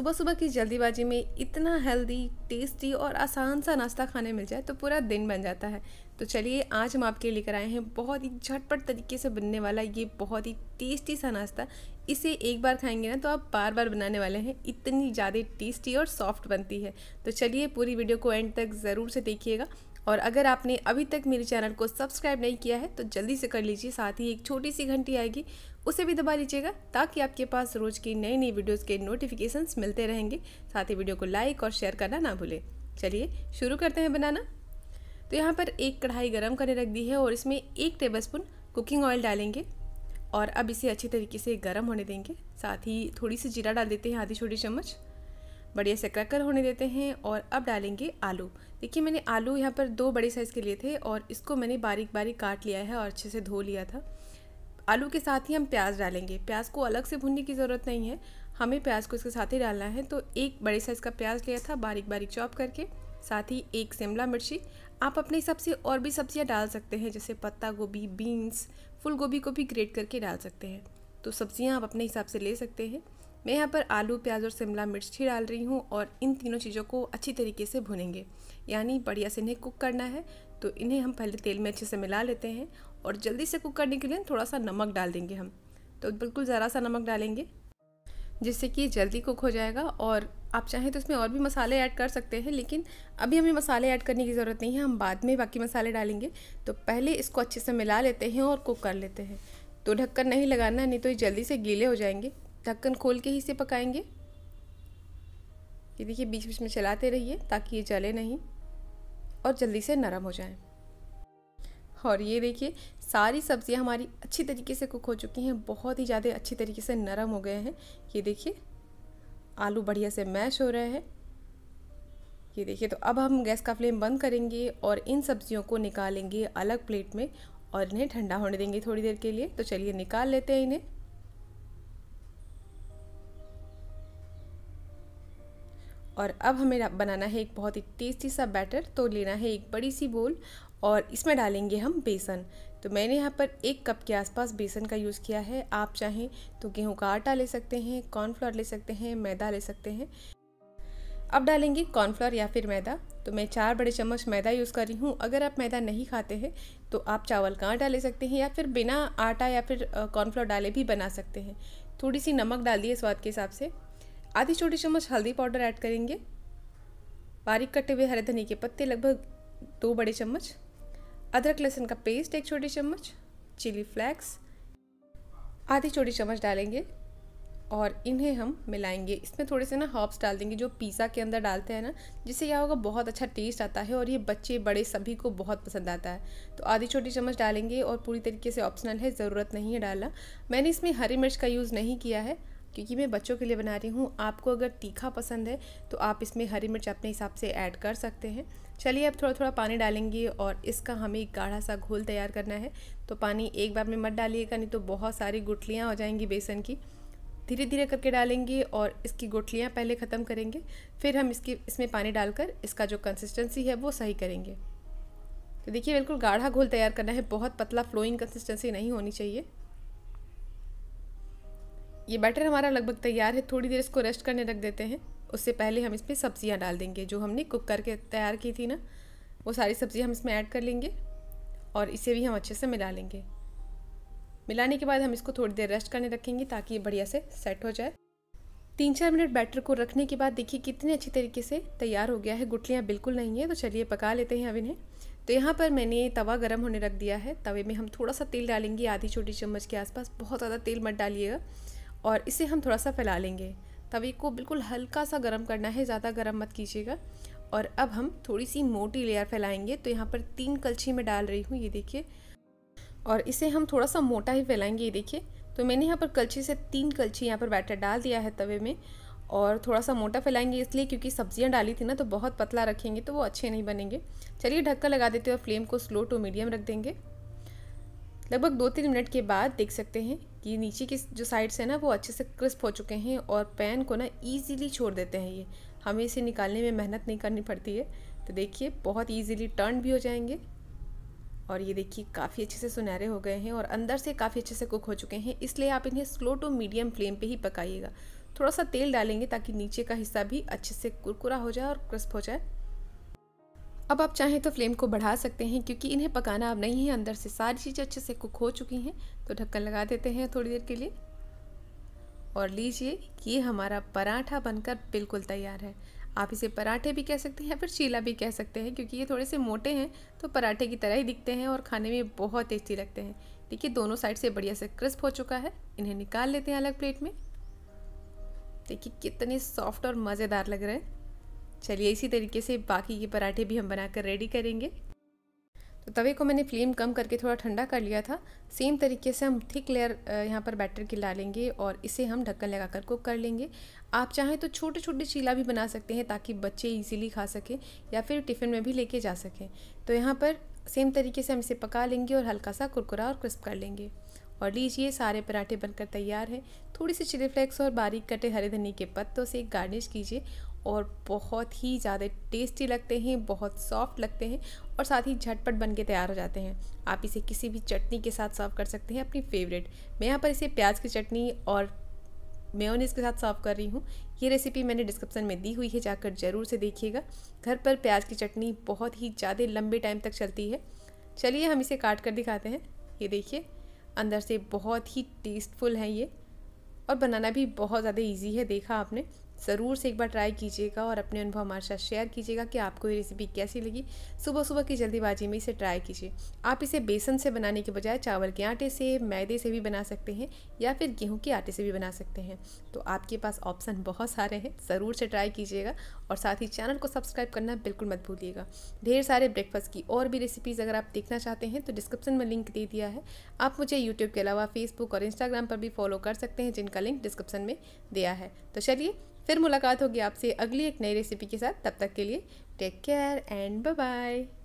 सुबह सुबह की जल्दीबाजी में इतना हेल्दी टेस्टी और आसान सा नाश्ता खाने मिल जाए तो पूरा दिन बन जाता है तो चलिए आज हम आपके लेकर आए हैं बहुत ही झटपट तरीके से बनने वाला ये बहुत ही टेस्टी सा नाश्ता इसे एक बार खाएंगे ना तो आप बार बार बनाने वाले हैं इतनी ज़्यादा टेस्टी और सॉफ्ट बनती है तो चलिए पूरी वीडियो को एंड तक ज़रूर से देखिएगा और अगर आपने अभी तक मेरे चैनल को सब्सक्राइब नहीं किया है तो जल्दी से कर लीजिए साथ ही एक छोटी सी घंटी आएगी उसे भी दबा लीजिएगा ताकि आपके पास रोज़ की नई नई वीडियोज़ के नोटिफिकेशंस मिलते रहेंगे साथ ही वीडियो को लाइक और शेयर करना ना भूलें चलिए शुरू करते हैं बनाना तो यहाँ पर एक कढ़ाई गर्म करने रख दी है और इसमें एक टेबलस्पून कुकिंग ऑयल डालेंगे और अब इसे अच्छी तरीके से गर्म होने देंगे साथ ही थोड़ी सी जीरा डाल देते हैं आधी छोटी चम्मच बढ़िया से क्रैकर होने देते हैं और अब डालेंगे आलू देखिए मैंने आलू यहाँ पर दो बड़े साइज़ के लिए थे और इसको मैंने बारीक बारीक काट लिया है और अच्छे से धो लिया था आलू के साथ ही हम प्याज डालेंगे प्याज को अलग से भूनने की ज़रूरत नहीं है हमें प्याज को इसके साथ ही डालना है तो एक बड़े साइज़ का प्याज लिया था बारीक बारीक चॉप करके साथ ही एक शिमला मिर्ची आप अपने हिसाब से और भी सब्जियां डाल सकते हैं जैसे पत्ता गोभी बीन्स फूल गोभी को भी ग्रेट करके डाल सकते हैं तो सब्जियां आप अपने हिसाब से ले सकते हैं मैं यहाँ पर आलू प्याज और शिमला मिर्च ही डाल रही हूँ और इन तीनों चीज़ों को अच्छी तरीके से भुनेंगे यानी बढ़िया से इन्हें कुक करना है तो इन्हें हम पहले तेल में अच्छे से मिला लेते हैं और जल्दी से कुक करने के लिए थोड़ा सा नमक डाल देंगे हम तो बिल्कुल ज़रा सा नमक डालेंगे जिससे कि जल्दी कुक हो जाएगा और आप चाहें तो इसमें और भी मसाले ऐड कर सकते हैं लेकिन अभी हमें मसाले ऐड करने की ज़रूरत नहीं है हम बाद में बाकी मसाले डालेंगे तो पहले इसको अच्छे से मिला लेते हैं और कुक कर लेते हैं तो ढक्कन नहीं लगाना नहीं तो ये जल्दी से गीले हो जाएंगे ढक्कन खोल के ही इसे पकाएंगे ये देखिए बीच बीच में चलाते रहिए ताकि ये जले नहीं और जल्दी से नरम हो जाए और ये देखिए सारी सब्ज़ियाँ हमारी अच्छी तरीके से कुक हो चुकी हैं बहुत ही ज़्यादा अच्छी तरीके से नरम हो गए हैं ये देखिए आलू बढ़िया से मैश हो रहे हैं ये देखिए तो अब हम गैस का फ्लेम बंद करेंगे और इन सब्ज़ियों को निकालेंगे अलग प्लेट में और इन्हें ठंडा होने देंगे थोड़ी देर के लिए तो चलिए निकाल लेते हैं इन्हें और अब हमें बनाना है एक बहुत ही टेस्टी सा बैटर तो लेना है एक बड़ी सी बोल और इसमें डालेंगे हम बेसन तो मैंने यहाँ पर एक कप के आसपास बेसन का यूज़ किया है आप चाहें तो गेहूं का आटा ले सकते हैं कॉर्नफ्लोर ले सकते हैं मैदा ले सकते हैं अब डालेंगे कॉर्नफ्लोर या फिर मैदा तो मैं चार बड़े चम्मच मैदा यूज़ कर रही हूँ अगर आप मैदा नहीं खाते हैं तो आप चावल का आटा ले सकते हैं या फिर बिना आटा या फिर कॉर्नफ्लोर डाले भी बना सकते हैं थोड़ी सी नमक डाल दिए स्वाद के हिसाब से आधी छोटी चम्मच हल्दी पाउडर ऐड करेंगे बारीक कटे हुए हरे धनी के पत्ते लगभग दो बड़े चम्मच अदरक लहसुन का पेस्ट एक छोटी चम्मच चिली फ्लैक्स आधी छोटी चम्मच डालेंगे और इन्हें हम मिलाएंगे इसमें थोड़े से ना हर्ब्स डाल देंगे जो पिज़्ज़ा के अंदर डालते हैं ना जिससे क्या होगा बहुत अच्छा टेस्ट आता है और ये बच्चे बड़े सभी को बहुत पसंद आता है तो आधी छोटी चम्मच डालेंगे और पूरी तरीके से ऑप्शनल है ज़रूरत नहीं है डालना मैंने इसमें हरी मिर्च का यूज़ नहीं किया है क्योंकि मैं बच्चों के लिए बना रही हूँ आपको अगर तीखा पसंद है तो आप इसमें हरी मिर्च अपने हिसाब से ऐड कर सकते हैं चलिए अब थोड़ा थोड़ा पानी डालेंगे और इसका हमें गाढ़ा सा घोल तैयार करना है तो पानी एक बार में मत डालिएगा नहीं तो बहुत सारी गुठलियाँ हो जाएंगी बेसन की धीरे धीरे करके डालेंगे और इसकी गुठलियाँ पहले ख़त्म करेंगे फिर हम इसकी इसमें पानी डालकर इसका जो कंसिस्टेंसी है वो सही करेंगे तो देखिए बिल्कुल गाढ़ा घोल तैयार करना है बहुत पतला फ्लोइंग कंसिस्टेंसी नहीं होनी चाहिए ये बैटर हमारा लगभग तैयार है थोड़ी देर इसको रेस्ट करने रख देते हैं उससे पहले हम इसमें सब्ज़ियाँ डाल देंगे जो हमने कुक करके तैयार की थी ना वो सारी सब्ज़ियाँ हम इसमें ऐड कर लेंगे और इसे भी हम अच्छे से मिला लेंगे मिलाने के बाद हम इसको थोड़ी देर रेस्ट करने रखेंगे ताकि ये बढ़िया से सेट हो जाए तीन चार मिनट बैटर को रखने के बाद देखिए कितने अच्छे तरीके से तैयार हो गया है गुटलियाँ बिल्कुल नहीं है तो चलिए पका लेते हैं अब इन्हें तो यहाँ पर मैंने तवा गर्म होने रख दिया है तवे में हम थोड़ा सा तेल डालेंगे आधी छोटी चम्मच के आसपास बहुत ज़्यादा तेल मत डालिएगा और इसे हम थोड़ा सा फैला लेंगे तवे को बिल्कुल हल्का सा गर्म करना है ज़्यादा गर्म मत कीजिएगा और अब हम थोड़ी सी मोटी लेयर फैलाएंगे तो यहाँ पर तीन कलछी में डाल रही हूँ ये देखिए और इसे हम थोड़ा सा मोटा ही फैलाएंगे ये देखिए तो मैंने यहाँ पर कलछी से तीन कलछी यहाँ पर बैटर डाल दिया है तवे में और थोड़ा सा मोटा फैलाएंगे इसलिए क्योंकि सब्ज़ियाँ डाली थी ना तो बहुत पतला रखेंगे तो वो अच्छे नहीं बनेंगे चलिए ढक्का लगा देते हैं और फ्लेम को स्लो टू मीडियम रख देंगे लगभग दो तीन मिनट के बाद देख सकते हैं कि नीचे की जो साइड्स हैं ना वो अच्छे से क्रिस्प हो चुके हैं और पैन को ना ईजीली छोड़ देते हैं ये हमें इसे निकालने में मेहनत नहीं करनी पड़ती है तो देखिए बहुत ईजीली टर्न भी हो जाएंगे और ये देखिए काफ़ी अच्छे से सुनहरे हो गए हैं और अंदर से काफ़ी अच्छे से कुक हो चुके हैं इसलिए आप इन्हें स्लो टू मीडियम फ्लेम पे ही पकाइएगा थोड़ा सा तेल डालेंगे ताकि नीचे का हिस्सा भी अच्छे से कुरकुरा हो जाए और क्रिस्प हो जाए अब आप चाहें तो फ्लेम को बढ़ा सकते हैं क्योंकि इन्हें पकाना अब नहीं है अंदर से सारी चीज़ें अच्छे से कुक हो चुकी हैं तो ढक्कन लगा देते हैं थोड़ी देर के लिए और लीजिए ये हमारा पराठा बनकर बिल्कुल तैयार है आप इसे पराठे भी कह सकते हैं या फिर चीला भी कह सकते हैं क्योंकि ये थोड़े से मोटे हैं तो पराठे की तरह ही दिखते हैं और खाने में बहुत टेस्टी लगते हैं देखिए दोनों साइड से बढ़िया से क्रिस्प हो चुका है इन्हें निकाल लेते हैं अलग प्लेट में देखिए कितने सॉफ्ट और मज़ेदार लग रहे हैं चलिए इसी तरीके से बाकी के पराठे भी हम बनाकर रेडी करेंगे तो तवे को मैंने फ्लेम कम करके थोड़ा ठंडा कर लिया था सेम तरीके से हम थिक लेयर यहाँ पर बैटर की डालेंगे और इसे हम ढक्कन लगाकर कुक कर लेंगे आप चाहें तो छोटे छोटे चीला भी बना सकते हैं ताकि बच्चे इजीली खा सकें या फिर टिफ़िन में भी लेके जा सकें तो यहाँ पर सेम तरीके से हम इसे पका लेंगे और हल्का सा कुरकुरा और क्रिस्प कर लेंगे और लीजिए सारे पराठे बनकर तैयार हैं थोड़ी सी चिली फ्लेक्स और बारीक कटे हरे धनी के पत्तों से गार्निश कीजिए और बहुत ही ज़्यादा टेस्टी लगते हैं बहुत सॉफ्ट लगते हैं और साथ ही झटपट बन के तैयार हो जाते हैं आप इसे किसी भी चटनी के साथ सर्व कर सकते हैं अपनी फेवरेट मैं यहाँ पर इसे प्याज की चटनी और मेयोनीज़ के साथ सर्व कर रही हूँ ये रेसिपी मैंने डिस्क्रिप्शन में दी हुई है जाकर ज़रूर से देखिएगा घर पर प्याज की चटनी बहुत ही ज़्यादा लंबे टाइम तक चलती है चलिए हम इसे काट कर दिखाते हैं ये देखिए अंदर से बहुत ही टेस्टफुल है ये और बनाना भी बहुत ज़्यादा इजी है देखा आपने ज़रूर से एक बार ट्राई कीजिएगा और अपने अनुभव हमारे साथ शेयर कीजिएगा कि आपको ये रेसिपी कैसी लगी सुबह सुबह की जल्दीबाजी में इसे ट्राई कीजिए आप इसे बेसन से बनाने के बजाय चावल के आटे से मैदे से भी बना सकते हैं या फिर गेहूँ के आटे से भी बना सकते हैं तो आपके पास ऑप्शन बहुत सारे हैं ज़रूर से ट्राई कीजिएगा और साथ ही चैनल को सब्सक्राइब करना बिल्कुल मत भूलिएगा ढेर सारे ब्रेकफास्ट की और भी रेसिपीज़ अगर आप देखना चाहते हैं तो डिस्क्रिप्शन में लिंक दे दिया है आप मुझे यूट्यूब के अलावा फेसबुक और इंस्टाग्राम पर भी फॉलो कर सकते हैं जिनका लिंक डिस्क्रिप्शन में दिया है तो चलिए फिर मुलाकात होगी आपसे अगली एक नई रेसिपी के साथ तब तक के लिए टेक केयर एंड बाय